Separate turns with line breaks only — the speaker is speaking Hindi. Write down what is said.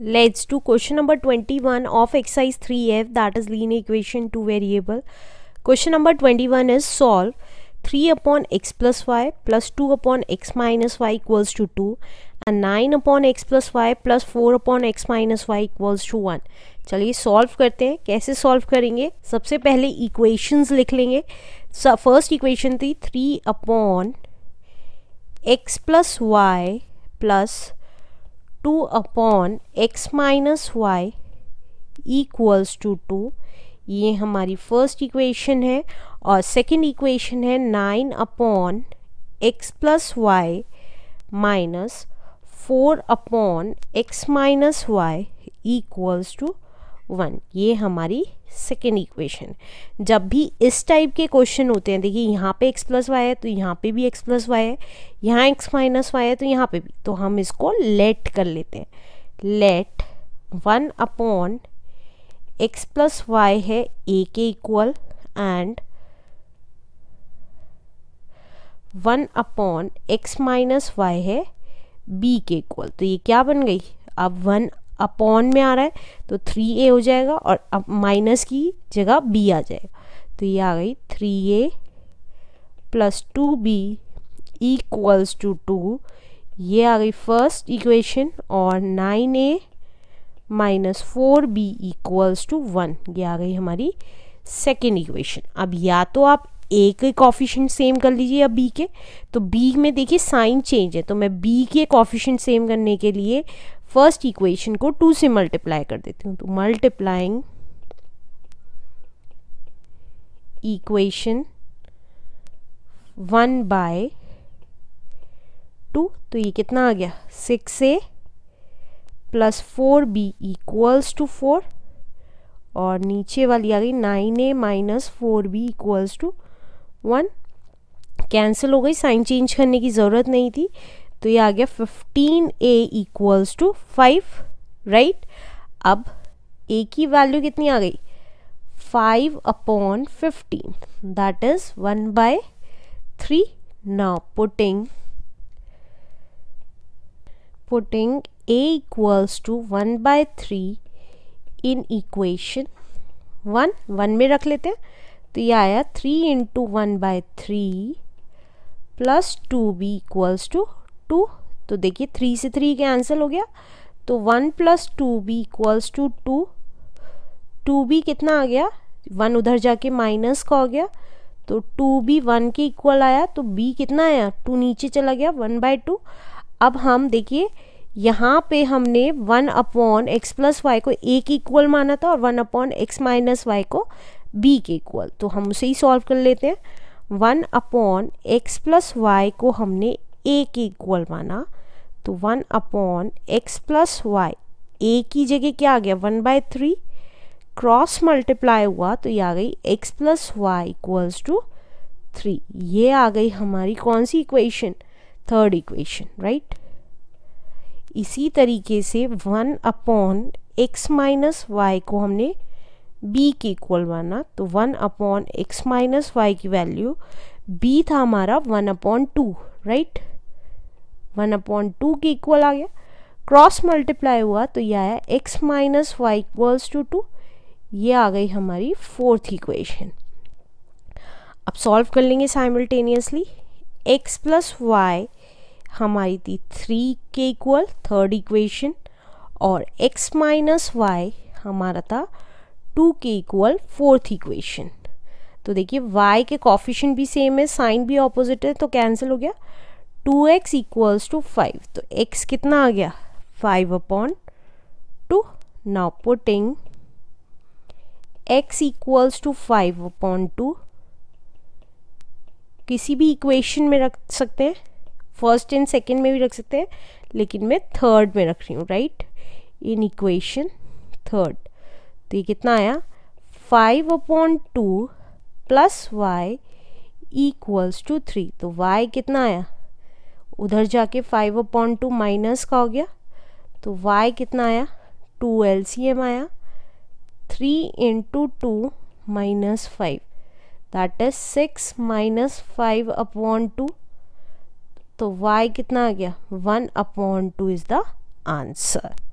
let's to question number twenty one of exercise F that is lean equation two variable question number twenty one is solve three upon x plus y plus two upon x minus y equals to two and nine upon x plus y plus four upon x minus y equals to one चलिए सॉल्व करते हैं कैसे सॉल्व करेंगे सबसे पहले इक्वेशंस लिख लेंगे फर्स्ट इक्वेशन थी three upon x plus y plus two upon x minus y equals to two ये हमारी फर्स्ट इक्वेशन है और सेकेंड इक्वेशन है nine upon x plus y minus four upon x minus y equals to one ये हमारी सेकेंड इक्वेशन जब भी इस टाइप के क्वेश्चन होते हैं देखिए यहाँ पे एक्स प्लस वाई है तो यहाँ पे भी एक्स प्लस वाई है यहाँ एक्स माइनस वाई है तो यहाँ पे भी तो हम इसको लेट कर लेते हैं let one upon x plus y है ए के इक्वल एंड one upon x minus y है बी के इक्वल तो ये क्या बन गई अब वन अपॉन में आ रहा है तो थ्री ए हो जाएगा और अब माइनस की जगह बी आ जाएगा तो ये आ गई three a plus two b equals to two ये आ गई फर्स्ट इक्वेशन और nine a minus four b equals to one ये आ गई हमारी सेकेंड इक्वेशन अब या तो आप ए के कॉफिशेंट सेम कर लीजिए या बी के तो बी में देखिए साइन चेंज है तो मैं बी के कॉफिशेंट सेम करने के लिए फर्स्ट इक्वेशन को टू से मल्टीप्लाई कर देती हूँ तो multiplying equation one by two तो ये कितना आ गया six a plus four b equals to four और नीचे वाली आ गई nine a minus four b equals to one cancel हो गई साइन चेंज करने की ज़रूरत नहीं थी तो ये आ गया fifteen a equals to five right अब ए की वैल्यू कितनी आ गई five upon fifteen that is one by three now putting putting a equals to one by three in equation one one में रख लेते हैं तो ये आया three into one by three plus two b equals to two तो देखिए थ्री से थ्री के आंसर हो गया तो one plus two b equals to two two b कितना आ गया वन उधर जाके माइनस का हो गया तो टू बी वन के इक्वल आया तो बी कितना आया टू नीचे चला गया वन बाय टू अब हम देखिए यहाँ पे हमने one upon x plus y को ए के इक्वल माना था और one upon x minus y को बी के इक्वल तो हम उसे ही सॉल्व कर लेते हैं one upon x plus y को हमने ए के इक्वल माना तो one upon x plus y a की जगह क्या आ गया one by three cross multiply हुआ तो ये आ गई x plus y equals to three ये आ गई हमारी कौन सी इक्वेशन थर्ड इक्वेशन राइट इसी तरीके से one upon x minus y को हमने बी के इक्वल माना तो one upon x minus y की वैल्यू बी था हमारा one upon two right one upon two के इक्वल आ गया क्रॉस मल्टीप्लाई हुआ तो ये आया x minus y equals to two ये आ गई हमारी फोर्थ इक्वेशन अब सॉल्व कर लेंगे साइमल्टेनियसली एक्स प्लस वाई हमारी थी थ्री के इक्वल थर्ड इक्वेशन और एक्स माइनस वाई हमारा था टू के इक्वल फोर्थ इक्वेशन तो देखिए y के कॉफिशन भी सेम है साइन भी ऑपोजिट है तो कैंसिल हो गया two x equals to five तो एक्स कितना आ गया five upon two now putting x equals to five upon two किसी भी इक्वेशन में रख सकते हैं फर्स्ट एंड सेकेंड में भी रख सकते हैं लेकिन मैं थर्ड में रख रही हूँ राइट इन इक्वेशन थर्ड तो ये कितना आया five upon two plus y equals to three तो वाई कितना आया उधर जाके फाइव अपॉन टू माइनस का हो गया तो y कितना आया टू एल आया three into two minus five that is six minus five upon two तो y कितना आ गया one upon two is the answer